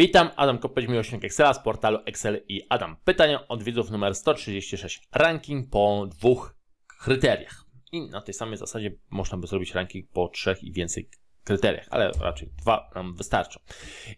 Witam, Adam Kopeć, miłośnik Excela z portalu Excel i Adam. Pytanie od widzów numer 136. Ranking po dwóch kryteriach. I na tej samej zasadzie można by zrobić ranking po trzech i więcej kryteriach, ale raczej dwa nam wystarczą.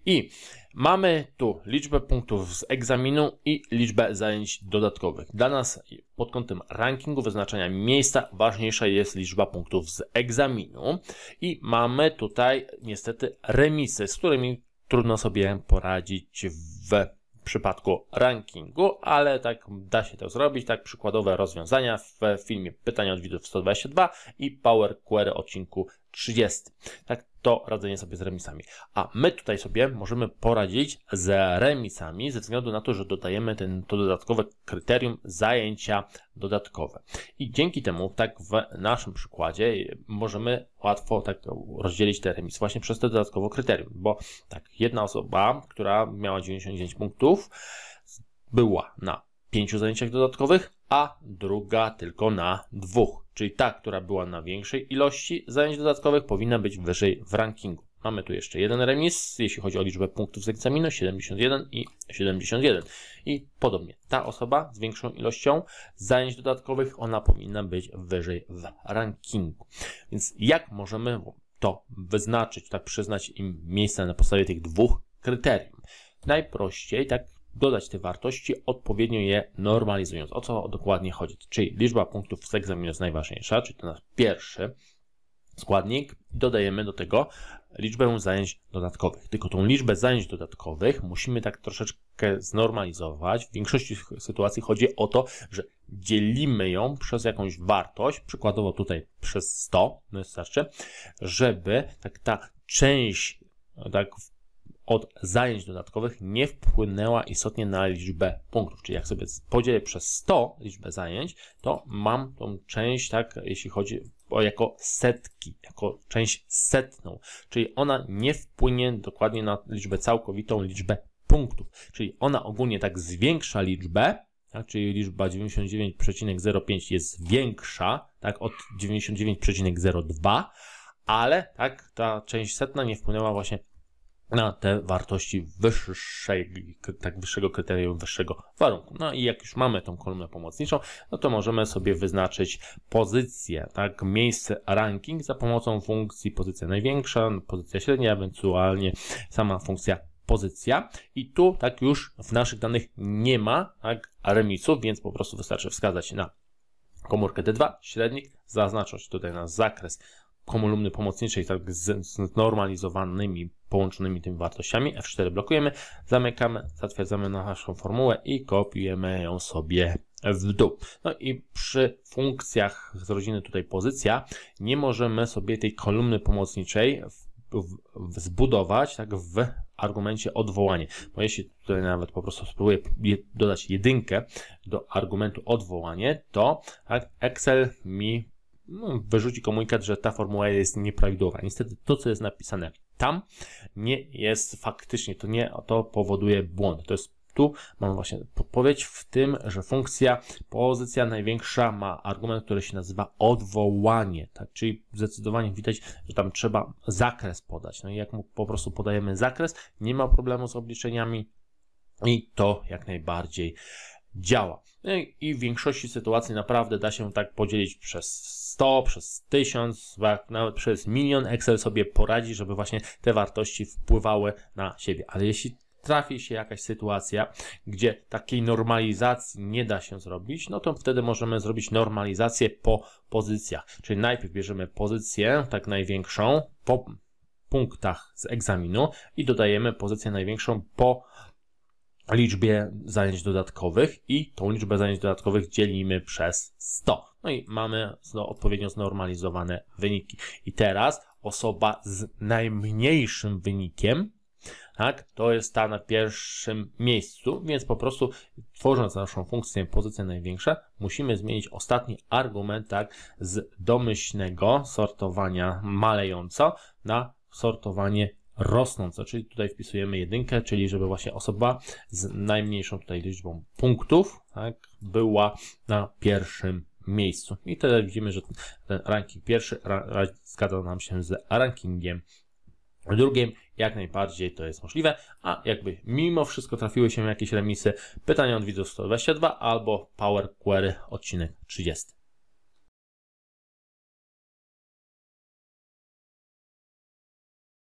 I mamy tu liczbę punktów z egzaminu i liczbę zajęć dodatkowych. Dla nas pod kątem rankingu wyznaczenia miejsca ważniejsza jest liczba punktów z egzaminu i mamy tutaj niestety remisy, z którymi trudno sobie poradzić w przypadku rankingu, ale tak da się to zrobić, tak przykładowe rozwiązania w filmie Pytania od widzów 122 i Power Query odcinku 30. Tak to radzenie sobie z remisami. A my tutaj sobie możemy poradzić z remisami ze względu na to, że dodajemy ten, to dodatkowe kryterium zajęcia dodatkowe. I dzięki temu, tak w naszym przykładzie, możemy łatwo tak rozdzielić te remisy właśnie przez to dodatkowe kryterium, bo tak jedna osoba, która miała 99 punktów, była na pięciu zajęciach dodatkowych, a druga tylko na dwóch czyli ta, która była na większej ilości zajęć dodatkowych, powinna być wyżej w rankingu. Mamy tu jeszcze jeden remis, jeśli chodzi o liczbę punktów z egzaminu, 71 i 71. I podobnie, ta osoba z większą ilością zajęć dodatkowych, ona powinna być wyżej w rankingu. Więc jak możemy to wyznaczyć, tak przyznać im miejsce na podstawie tych dwóch kryterium? Najprościej, tak dodać te wartości, odpowiednio je normalizując. O co dokładnie chodzi? Czyli liczba punktów z egzaminu jest najważniejsza, czyli to nasz pierwszy składnik. Dodajemy do tego liczbę zajęć dodatkowych. Tylko tą liczbę zajęć dodatkowych musimy tak troszeczkę znormalizować. W większości sytuacji chodzi o to, że dzielimy ją przez jakąś wartość, przykładowo tutaj przez 100, no wystarczy, żeby tak ta część tak od zajęć dodatkowych nie wpłynęła istotnie na liczbę punktów. Czyli jak sobie podzielę przez 100 liczbę zajęć, to mam tą część, tak, jeśli chodzi o jako setki, jako część setną. Czyli ona nie wpłynie dokładnie na liczbę całkowitą, liczbę punktów. Czyli ona ogólnie tak zwiększa liczbę, tak, czyli liczba 99,05 jest większa, tak, od 99,02, ale tak, ta część setna nie wpłynęła właśnie na te wartości wyższej, tak wyższego kryterium, wyższego warunku. No i jak już mamy tą kolumnę pomocniczą, no to możemy sobie wyznaczyć pozycję, tak, miejsce, ranking za pomocą funkcji pozycja największa, pozycja średnia, ewentualnie sama funkcja pozycja i tu tak już w naszych danych nie ma tak, remisów, więc po prostu wystarczy wskazać na komórkę D2, średnik, zaznaczać tutaj na zakres kolumny pomocniczej tak, z, z normalizowanymi połączonymi tymi wartościami. F4 blokujemy, zamykamy, zatwierdzamy naszą formułę i kopiujemy ją sobie w dół. No i przy funkcjach z rodziny tutaj pozycja nie możemy sobie tej kolumny pomocniczej w, w, w zbudować tak w argumencie odwołanie. Bo jeśli tutaj nawet po prostu spróbuję dodać jedynkę do argumentu odwołanie, to tak Excel mi no, wyrzuci komunikat, że ta formuła jest nieprawidłowa. Niestety to, co jest napisane tam nie jest faktycznie, to nie, to powoduje błąd. To jest tu mam właśnie podpowiedź w tym, że funkcja, pozycja największa ma argument, który się nazywa odwołanie, tak? Czyli zdecydowanie widać, że tam trzeba zakres podać. No i jak mu po prostu podajemy zakres, nie ma problemu z obliczeniami i to jak najbardziej działa. No I w większości sytuacji naprawdę da się tak podzielić przez 100, przez 1000, nawet przez milion. Excel sobie poradzi, żeby właśnie te wartości wpływały na siebie. Ale jeśli trafi się jakaś sytuacja, gdzie takiej normalizacji nie da się zrobić, no to wtedy możemy zrobić normalizację po pozycjach. Czyli najpierw bierzemy pozycję, tak największą, po punktach z egzaminu i dodajemy pozycję największą po liczbie zajęć dodatkowych i tą liczbę zajęć dodatkowych dzielimy przez 100. No i mamy odpowiednio znormalizowane wyniki. I teraz osoba z najmniejszym wynikiem, tak, to jest ta na pierwszym miejscu, więc po prostu tworząc naszą funkcję pozycja największa, musimy zmienić ostatni argument, tak, z domyślnego sortowania malejąco na sortowanie rosnąco, czyli tutaj wpisujemy jedynkę, czyli żeby właśnie osoba z najmniejszą tutaj liczbą punktów tak, była na pierwszym miejscu. I teraz widzimy, że ten ranking pierwszy ra zgadza nam się z rankingiem drugim. Jak najbardziej to jest możliwe, a jakby mimo wszystko trafiły się jakieś remisy, pytania od widzów 122 albo Power Query odcinek 30.